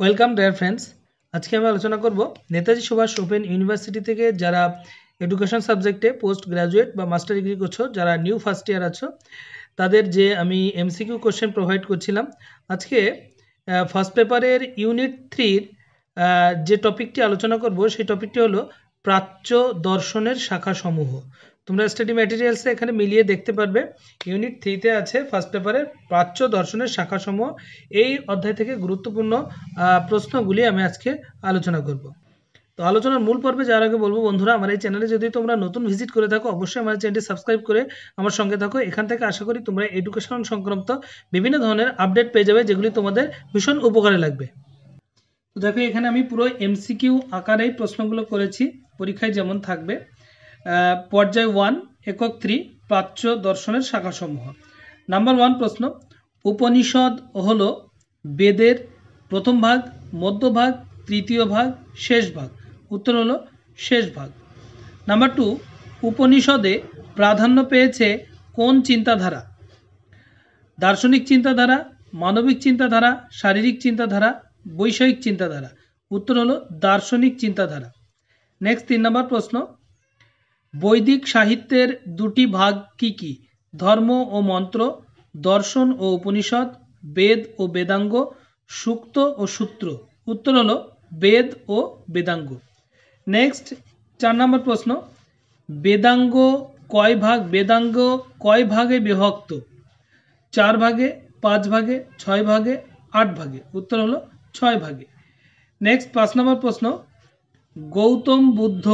welcome dare friends আজকে আমি আলোচনা করব নেতাজি সুভাষ ওপেন ইউনিভার্সিটি থেকে যারা এডুকেশন সাবজেক্টে পোস্ট গ্রাজুয়েট বা মাস্টার ডিগ্রি করছো যারা নিউ ফার্স্ট ইয়ার আছো তাদের যে আমি এমসিকিউ কোশ্চেন প্রোভাইড করছিলাম আজকে ফার্স্ট পেপারের ইউনিট থ্রির যে টপিকটি আলোচনা করব সেই টপিকটি হলো প্রাচ্য দর্শনের শাখাসমূহ তোমরা স্টাডি ম্যাটেরিয়ালসে এখানে মিলিয়ে দেখতে পারবে ইউনিট থ্রিতে আছে ফার্স্ট পেপারে প্রাচ্য দর্শনের শাখাসমূহ এই অধ্যায় থেকে গুরুত্বপূর্ণ প্রশ্নগুলি আমি আজকে আলোচনা করব তো আলোচনার মূল পর্বে যাওয়ার আগে বলবো বন্ধুরা আমার এই চ্যানেলে যদি তোমরা নতুন ভিজিট করে থাকো অবশ্যই আমার চ্যানেলটি সাবস্ক্রাইব করে আমার সঙ্গে থাকো এখান থেকে আশা করি তোমরা এডুকেশন সংক্রান্ত বিভিন্ন ধরনের আপডেট পেয়ে যাবে যেগুলি তোমাদের ভীষণ উপকারে লাগবে তো দেখো এখানে আমি পুরো এমসিকিউ আকারেই প্রশ্নগুলো করেছি পরীক্ষায় যেমন থাকবে পর্যায় ওয়ান একক থ্রি প্রাচ্য দর্শনের শাখাসমূহ নাম্বার ওয়ান প্রশ্ন উপনিষদ হল বেদের প্রথম ভাগ মধ্যভাগ তৃতীয় ভাগ শেষ ভাগ উত্তর হল শেষ ভাগ নাম্বার টু উপনিষদে প্রাধান্য পেয়েছে কোন চিন্তাধারা দার্শনিক চিন্তাধারা মানবিক চিন্তাধারা শারীরিক চিন্তাধারা বৈষয়িক চিন্তাধারা উত্তর হলো দার্শনিক চিন্তাধারা নেক্সট তিন নম্বর প্রশ্ন বৈদিক সাহিত্যের দুটি ভাগ কী কী ধর্ম ও মন্ত্র দর্শন ও উপনিষদ বেদ ও বেদাঙ্গ সুক্ত ও সূত্র উত্তর হল বেদ ও বেদাঙ্গ নেক্সট চার নম্বর প্রশ্ন বেদাঙ্গ কয় ভাগ বেদাঙ্গ কয় ভাগে বিভক্ত চার ভাগে পাঁচ ভাগে ছয় ভাগে আট ভাগে উত্তর হলো ছয় ভাগে নেক্সট পাঁচ নম্বর প্রশ্ন গৌতম বুদ্ধ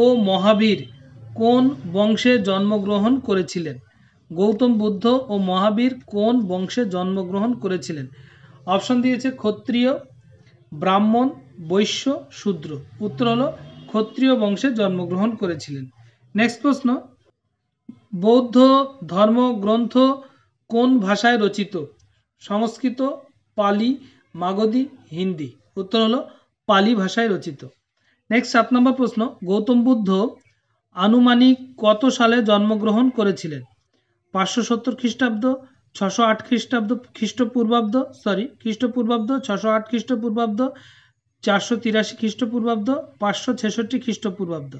ও মহাবীর কোন বংশে জন্মগ্রহণ করেছিলেন গৌতম বুদ্ধ ও মহাবীর কোন বংশে জন্মগ্রহণ করেছিলেন অপশন দিয়েছে ক্ষত্রিয় ব্রাহ্মণ বৈশ্য শূদ্র উত্তর হল ক্ষত্রিয় বংশে জন্মগ্রহণ করেছিলেন নেক্সট প্রশ্ন বৌদ্ধ ধর্মগ্রন্থ কোন ভাষায় রচিত সংস্কৃত পালি মাগধী হিন্দি উত্তর হল পালি ভাষায় রচিত নেক্সট সাত নম্বর প্রশ্ন গৌতম বুদ্ধ আনুমানিক কত সালে জন্মগ্রহণ করেছিলেন পাঁচশো সত্তর খ্রিস্টাব্দ ছশো আট খ্রিস্টাব্দ খ্রিস্টপূর্বাব্দ সরি খ্রিস্টপূর্বাব্দ ছশো আট খ্রিস্টপূর্বাব্দ চারশো তিরাশি খ্রিস্টপূর্বাব্দ পাঁচশো ছেষট্টি খ্রিস্টপূর্বাব্দ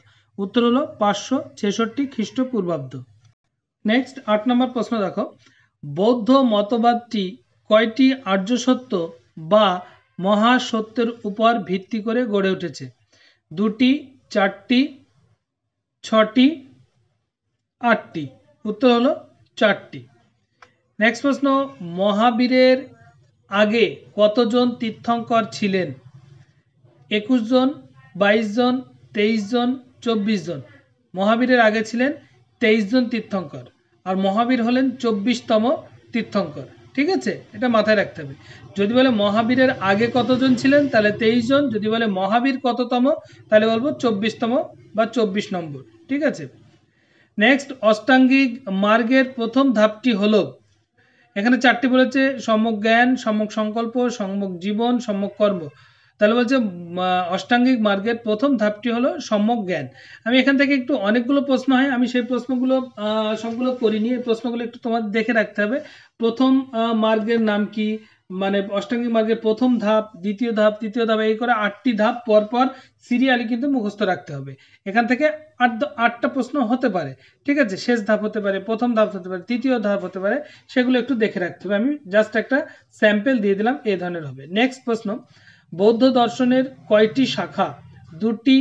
উত্তর হলো পাঁচশো ছেষট্টি খ্রিস্টপূর্বাব্দ নেক্সট আট নম্বর প্রশ্ন দেখো বৌদ্ধ মতবাদটি কয়টি আর্য সত্য বা মহাসত্যের উপর ভিত্তি করে গড়ে উঠেছে দুটি চারটি ছটি আটটি উত্তর হলো চারটি নেক্সট প্রশ্ন মহাবীরের আগে কতজন তীর্থঙ্কর ছিলেন একুশ জন বাইশ জন তেইশ জন চব্বিশ জন মহাবীরের আগে ছিলেন তেইশ জন তীর্থঙ্কর আর মহাবীর হলেন চব্বিশতম তীর্থঙ্কর ঠিক আছে এটা মাথায় রাখতে হবে যদি বলে মহাবীরের আগে কতজন ছিলেন তাহলে তেইশ জন যদি বলে মহাবীর কততম তাহলে বলবো চব্বিশতম বা চব্বিশ নম্বর ঠিক আছে নেক্সট অষ্টাঙ্গিক মার্গের প্রথম ধাপটি হলো এখানে চারটি বলেছে সম্যক জ্ঞান সম্যক সংকল্প সম্যক জীবন সম্যক কর্ম তাহলে বলছে অষ্টাঙ্গিক মার্গের প্রথম ধাপটি হলো সম্যক জ্ঞান আমি এখান থেকে একটু অনেকগুলো প্রশ্ন হয় আমি সেই প্রশ্নগুলো সবগুলো করিনি এই প্রশ্নগুলো একটু তোমার দেখে রাখতে হবে প্রথম মার্গের নাম কি মানে অষ্টাঙ্গিক মার্গের প্রথম ধাপ দ্বিতীয় ধাপ তৃতীয় ধাপ এই করে আটটি ধাপ পরপর সিরিয়ালি কিন্তু মুখস্থ রাখতে হবে এখান থেকে আট আটটা প্রশ্ন হতে পারে ঠিক আছে শেষ ধাপ হতে পারে প্রথম ধাপ হতে পারে তৃতীয় ধাপ হতে পারে সেগুলো একটু দেখে রাখতে হবে আমি জাস্ট একটা স্যাম্পেল দিয়ে দিলাম এই ধরনের হবে নেক্সট প্রশ্ন বৌদ্ধ দর্শনের কয়টি শাখা দুটি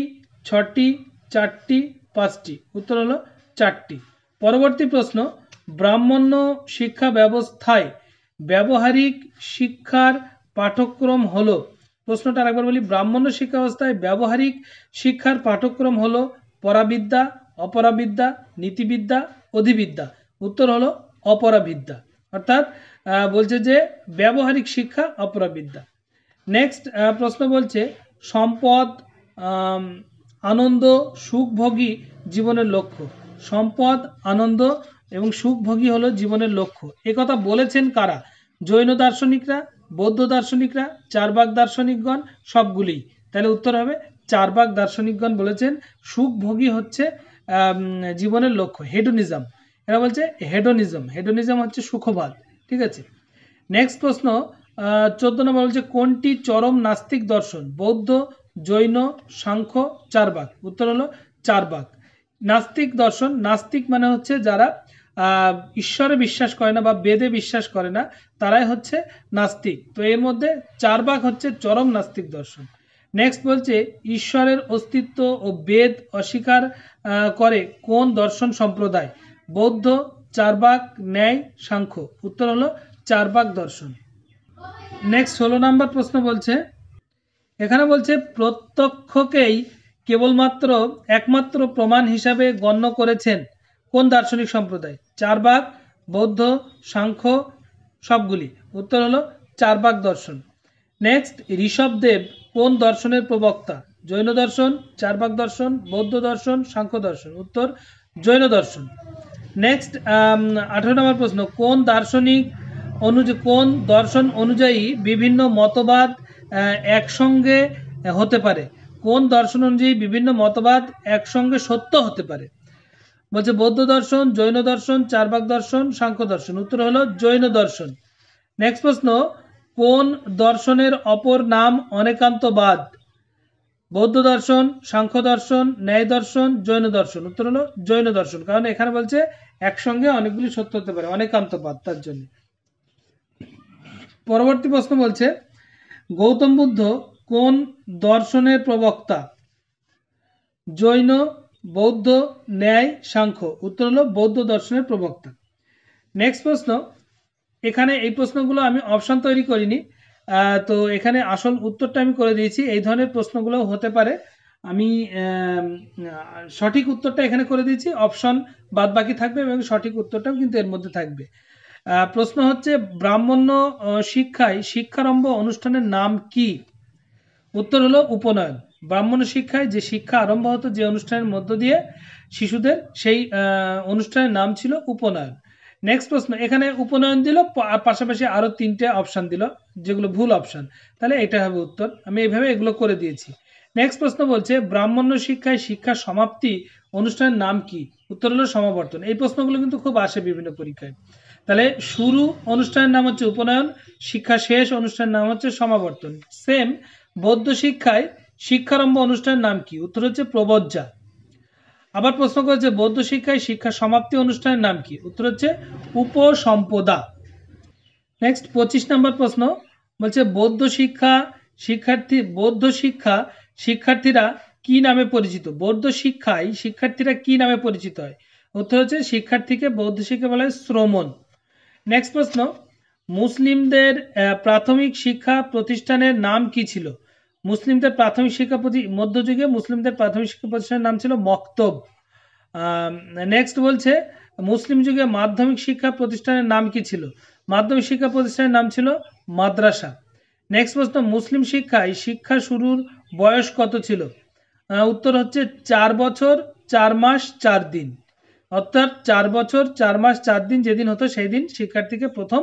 ছটি চারটি পাঁচটি উত্তর হলো চারটি পরবর্তী প্রশ্ন ব্রাহ্মণ্য শিক্ষা ব্যবস্থায় ব্যবহারিক শিক্ষার পাঠ্যক্রম হলো প্রশ্নটা আরেকবার বলি ব্রাহ্মণ্য শিক্ষা ব্যবস্থায় ব্যবহারিক শিক্ষার পাঠ্যক্রম হলো পরাবিদ্যা অপরাবিদ্যা নীতিবিদ্যা অধিবিদ্যা উত্তর হলো অপরাবিদ্যা অর্থাৎ বলছে যে ব্যবহারিক শিক্ষা অপরাবিদ্যা নেক্সট প্রশ্ন বলছে সম্পদ আনন্দ সুখভোগী জীবনের লক্ষ্য সম্পদ আনন্দ এবং সুখভোগী হলো জীবনের লক্ষ্য কথা বলেছেন কারা জৈন দার্শনিকরা বৌদ্ধ দার্শনিকরা চারবাগ দার্শনিকগণ সবগুলি তাহলে উত্তর হবে চারবাগ দার্শনিকগণ বলেছেন সুখভোগী হচ্ছে জীবনের লক্ষ্য হেডোনিজম এরা বলছে হেডোনিজম হেডোনিজম হচ্ছে সুখবাদ ঠিক আছে নেক্সট প্রশ্ন চোদ্দ নম্বর বলছে কোনটি চরম নাস্তিক দর্শন বৌদ্ধ জৈন সাংখ্য চারবাগ উত্তর হলো চারবাগ নাস্তিক দর্শন নাস্তিক মানে হচ্ছে যারা ঈশ্বরে বিশ্বাস করে না বা বেদে বিশ্বাস করে না তারাই হচ্ছে নাস্তিক তো এর মধ্যে চার ভাগ হচ্ছে চরম নাস্তিক দর্শন নেক্সট বলছে ঈশ্বরের অস্তিত্ব ও বেদ অস্বীকার করে কোন দর্শন সম্প্রদায় বৌদ্ধ চারবাক ন্যায় সাংখ্য উত্তর হলো চারবাক দর্শন নেক্সট ষোলো নাম্বার প্রশ্ন বলছে এখানে বলছে প্রত্যক্ষকেই কেবলমাত্র একমাত্র প্রমাণ হিসাবে গণ্য করেছেন কোন দার্শনিক সম্প্রদায় চারবাক বৌদ্ধ সাংখ্য সবগুলি উত্তর হলো চারবাক দর্শন নেক্সট ঋষভদেব কোন দর্শনের প্রবক্তা জৈন দর্শন চারবাক দর্শন বৌদ্ধ দর্শন সাংখ্য দর্শন উত্তর জৈন দর্শন নেক্সট আঠারো নম্বর প্রশ্ন কোন দার্শনিক অনুযায়ী কোন দর্শন অনুযায়ী বিভিন্ন মতবাদ একসঙ্গে হতে পারে কোন দর্শন অনুযায়ী বিভিন্ন মতবাদ একসঙ্গে সত্য হতে পারে বলছে বৌদ্ধ দর্শন জৈন দর্শন চারবাগ দর্শন সাংখ্য দর্শন উত্তর হলো জৈন দর্শন নেক্সট প্রশ্ন কোন দর্শনের অপর নাম অনেকান্তবাদ বৌদ্ধ দর্শন সাংখ্য দর্শন ন্যায় দর্শন জৈন দর্শন উত্তর হলো জৈন দর্শন কারণ এখানে বলছে একসঙ্গে অনেকগুলি সত্য হতে পারে অনেকান্তবাদ তার জন্য পরবর্তী প্রশ্ন বলছে গৌতম বুদ্ধ কোন দর্শনের প্রবক্তা জৈন বৌদ্ধ ন্যায় সাংখ্য উত্তর হলো বৌদ্ধ দর্শনের প্রবক্তা নেক্সট প্রশ্ন এখানে এই প্রশ্নগুলো আমি অপশন তৈরি করিনি তো এখানে আসল উত্তরটা আমি করে দিয়েছি এই ধরনের প্রশ্নগুলো হতে পারে আমি সঠিক উত্তরটা এখানে করে দিয়েছি অপশন বাদ বাকি থাকবে এবং সঠিক উত্তরটাও কিন্তু এর মধ্যে থাকবে প্রশ্ন হচ্ছে ব্রাহ্মণ্য শিক্ষায় শিক্ষারম্ভ অনুষ্ঠানের নাম কি উত্তর হলো উপনয়ন ব্রাহ্মণ শিক্ষায় যে শিক্ষা আরম্ভ হতো যে অনুষ্ঠানের মধ্য দিয়ে শিশুদের সেই অনুষ্ঠানের নাম ছিল উপনয়ন নেক্সট প্রশ্ন এখানে উপনয়ন দিল পাশাপাশি আরো তিনটে অপশান দিল যেগুলো ভুল অপশান তাহলে এটা হবে উত্তর আমি এইভাবে এগুলো করে দিয়েছি নেক্সট প্রশ্ন বলছে ব্রাহ্মণ্য শিক্ষায় শিক্ষা সমাপ্তি অনুষ্ঠানের নাম কি উত্তর হলো সমাবর্তন এই প্রশ্নগুলো কিন্তু খুব আসে বিভিন্ন পরীক্ষায় তাহলে শুরু অনুষ্ঠানের নাম হচ্ছে উপনয়ন শিক্ষা শেষ অনুষ্ঠানের নাম হচ্ছে সমাবর্তন সেম বৌদ্ধ শিক্ষায় শিক্ষারম্ভ অনুষ্ঠানের নাম কি উত্তর হচ্ছে প্রবজ্জা আবার প্রশ্ন করেছে বৌদ্ধ শিক্ষায় শিক্ষা সমাপ্তি অনুষ্ঠানের নাম কি উত্তর হচ্ছে উপসম্পদা নেক্সট পঁচিশ নম্বর প্রশ্ন বলছে বৌদ্ধ শিক্ষা শিক্ষার্থী বৌদ্ধ শিক্ষা শিক্ষার্থীরা কি নামে পরিচিত বৌদ্ধ শিক্ষায় শিক্ষার্থীরা কি নামে পরিচিত হয় উত্তর হচ্ছে শিক্ষার্থীকে বৌদ্ধ শিক্ষা বলা হয় শ্রমণ নেক্সট প্রশ্ন মুসলিমদের প্রাথমিক শিক্ষা প্রতিষ্ঠানের নাম কি ছিল মুসলিমদের প্রাথমিক শিক্ষা প্রতি মধ্যযুগে মুসলিমদের প্রাথমিক শিক্ষা প্রতিষ্ঠানের নাম ছিল মক্তব নেক্সট বলছে মুসলিম যুগে মাধ্যমিক শিক্ষা প্রতিষ্ঠানের নাম কি ছিল মাধ্যমিক শিক্ষা প্রতিষ্ঠানের নাম ছিল মাদ্রাসা নেক্সট প্রশ্ন মুসলিম শিক্ষায় শিক্ষা শুরুর বয়স কত ছিল উত্তর হচ্ছে চার বছর চার মাস চার দিন অর্থাৎ চার বছর চার মাস চার দিন যেদিন হতো সেই দিন শিক্ষার্থীকে প্রথম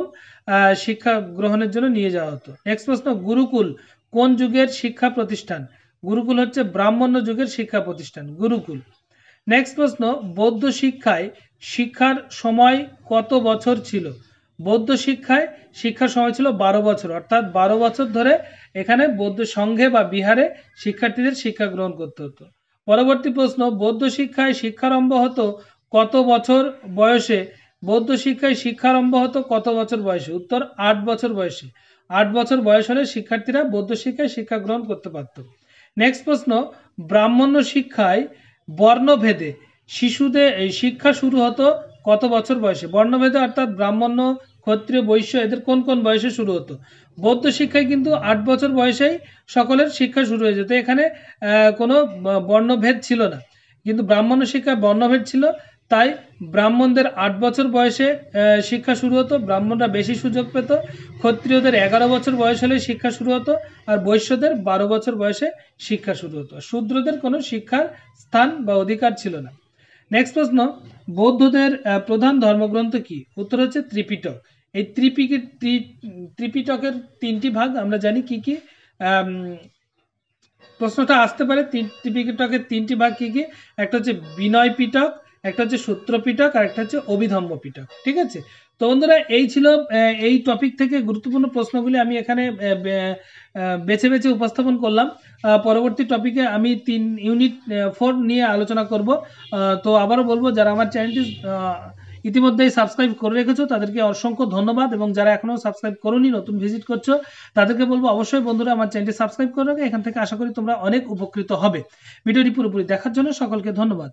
শিক্ষা গ্রহণের জন্য নিয়ে যাওয়া হতো নেক্সট প্রশ্ন গুরুকুল কোন যুগের শিক্ষা প্রতিষ্ঠান গুরুকুল হচ্ছে ব্রাহ্মণ্য যুগের শিক্ষা প্রতিষ্ঠান গুরুকুল নেক্সট প্রশ্ন বৌদ্ধ শিক্ষায় শিক্ষার সময় কত বছর ছিল বৌদ্ধ শিক্ষায় শিক্ষার সময় ছিল বারো বছর অর্থাৎ বারো বছর ধরে এখানে বৌদ্ধ সংঘে বা বিহারে শিক্ষার্থীদের শিক্ষা গ্রহণ করতে হতো পরবর্তী প্রশ্ন বৌদ্ধ শিক্ষায় শিক্ষারম্ভ হতো কত বছর বয়সে বৌদ্ধ শিক্ষায় শিক্ষারম্ভ হতো কত বছর বয়সে উত্তর আট বছর বয়সে আট বছর বয়স হলে শিক্ষার্থীরা বৌদ্ধ শিক্ষায় শিক্ষা গ্রহণ করতে পারত নেক্সট প্রশ্ন ব্রাহ্মণ্য শিক্ষায় বর্ণভেদে শিশুদের শিক্ষা শুরু হতো কত বছর বয়সে বর্ণভেদে অর্থাৎ ব্রাহ্মণ্য ক্ষত্রিয় বৈশ্য এদের কোন কোন বয়সে শুরু হতো বৌদ্ধ শিক্ষায় কিন্তু আট বছর বয়সেই সকলের শিক্ষা শুরু হয়ে যেত এখানে কোনো বর্ণভেদ ছিল না কিন্তু ব্রাহ্মণ্য শিক্ষায় বর্ণভেদ ছিল তাই ব্রাহ্মণদের আট বছর বয়সে শিক্ষা শুরু হতো ব্রাহ্মণরা বেশি সুযোগ পেত ক্ষত্রিয়দের এগারো বছর বয়স হলে শিক্ষা শুরু হতো আর বৈশ্যদের বারো বছর বয়সে শিক্ষা শুরু হতো শূদ্রদের কোনো শিক্ষার স্থান বা অধিকার ছিল না নেক্সট প্রশ্ন বৌদ্ধদের প্রধান ধর্মগ্রন্থ কি উত্তর হচ্ছে ত্রিপিটক এই ত্রিপিকের ত্রিপিটকের তিনটি ভাগ আমরা জানি কি কি প্রশ্নটা আসতে পারে ত্রিপিটকের তিনটি ভাগ কি কি একটা হচ্ছে বিনয় পিটক একটা হচ্ছে সূত্র আর একটা হচ্ছে অভিধম্ম পিটক ঠিক আছে তো বন্ধুরা এই ছিল এই টপিক থেকে গুরুত্বপূর্ণ প্রশ্নগুলি আমি এখানে বেছে বেছে উপস্থাপন করলাম পরবর্তী টপিকে আমি তিন ইউনিট ফোর নিয়ে আলোচনা করব তো আবারও বলবো যারা আমার চ্যানেলটি ইতিমধ্যেই সাবস্ক্রাইব করে রেখেছো তাদেরকে অসংখ্য ধন্যবাদ এবং যারা এখনও সাবস্ক্রাইব করোনি নতুন ভিজিট করছো তাদেরকে বলবো অবশ্যই বন্ধুরা আমার চ্যানেলটি সাবস্ক্রাইব করে রাখো এখান থেকে আশা করি তোমরা অনেক উপকৃত হবে ভিডিওটি পুরোপুরি দেখার জন্য সকলকে ধন্যবাদ